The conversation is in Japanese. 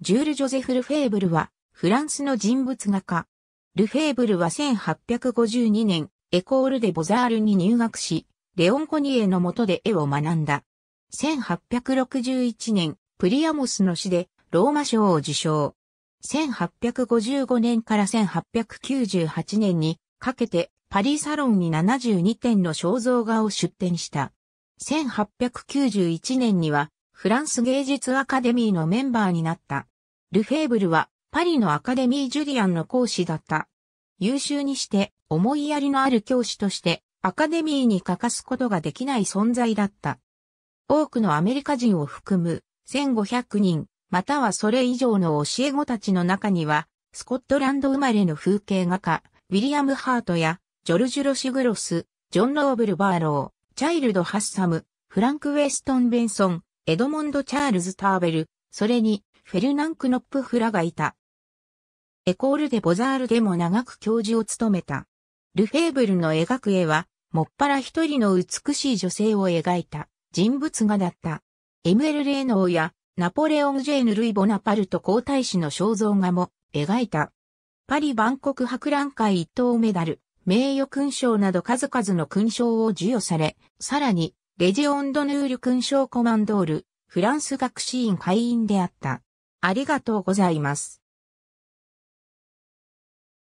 ジュール・ジョゼフ・ルフェーブルは、フランスの人物画家。ルフェーブルは1852年、エコール・デ・ボザールに入学し、レオン・コニエの下で絵を学んだ。1861年、プリアモスの死で、ローマ賞を受賞。1855年から1898年にかけてパリサロンに72点の肖像画を出展した。1891年にはフランス芸術アカデミーのメンバーになった。ルフェーブルはパリのアカデミー・ジュリアンの講師だった。優秀にして思いやりのある教師としてアカデミーに欠かすことができない存在だった。多くのアメリカ人を含む1500人、またはそれ以上の教え子たちの中には、スコットランド生まれの風景画家、ウィリアム・ハートや、ジョルジュ・ロシグロス、ジョン・ローブル・バーロー、チャイルド・ハッサム、フランク・ウェストン・ベンソン、エドモンド・チャールズ・ターベル、それに、フェルナン・クノップ・フラがいた。エコールでボザールでも長く教授を務めた。ルフェーブルの描く絵は、もっぱら一人の美しい女性を描いた人物画だった。エムエル・レーノーやナポレオン・ジェーヌ・ルイ・ボナパルト皇太子の肖像画も描いた。パリ万国博覧会一等メダル、名誉勲章など数々の勲章を授与され、さらにレジオンドヌール勲章コマンドール、フランス学士院会員であった。ありがとうございます。